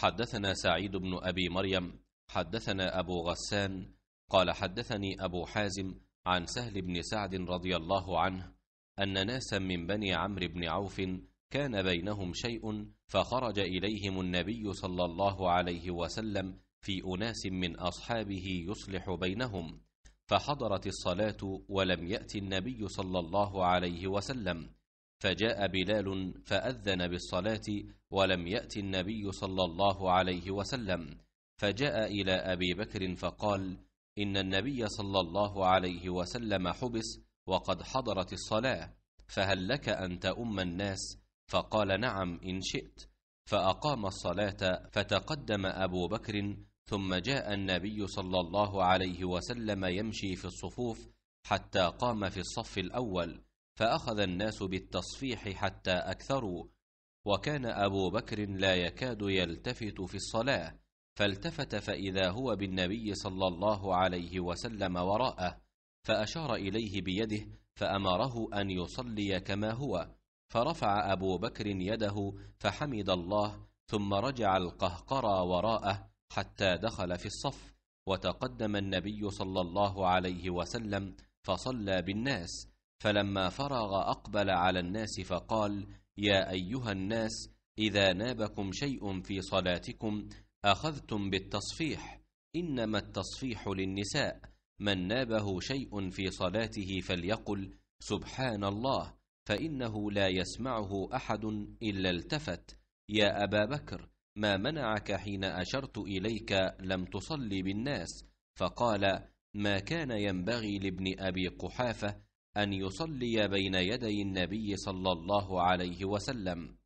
حدثنا سعيد بن أبي مريم حدثنا أبو غسان قال حدثني أبو حازم عن سهل بن سعد رضي الله عنه أن ناسا من بني عمرو بن عوف كان بينهم شيء فخرج إليهم النبي صلى الله عليه وسلم في أناس من أصحابه يصلح بينهم فحضرت الصلاة ولم يأت النبي صلى الله عليه وسلم فجاء بلال فأذن بالصلاة ولم يأت النبي صلى الله عليه وسلم فجاء إلى أبي بكر فقال إن النبي صلى الله عليه وسلم حبس وقد حضرت الصلاة فهل لك أن تؤم الناس فقال نعم إن شئت فأقام الصلاة فتقدم أبو بكر ثم جاء النبي صلى الله عليه وسلم يمشي في الصفوف حتى قام في الصف الأول فأخذ الناس بالتصفيح حتى أكثروا وكان أبو بكر لا يكاد يلتفت في الصلاة فالتفت فإذا هو بالنبي صلى الله عليه وسلم وراءه فأشار إليه بيده فأمره أن يصلي كما هو فرفع أبو بكر يده فحمد الله ثم رجع القهقرى وراءه حتى دخل في الصف وتقدم النبي صلى الله عليه وسلم فصلى بالناس فلما فرغ اقبل على الناس فقال يا ايها الناس اذا نابكم شيء في صلاتكم اخذتم بالتصفيح انما التصفيح للنساء من نابه شيء في صلاته فليقل سبحان الله فانه لا يسمعه احد الا التفت يا ابا بكر ما منعك حين اشرت اليك لم تصلي بالناس فقال ما كان ينبغي لابن ابي قحافه ان يصلي بين يدي النبي صلى الله عليه وسلم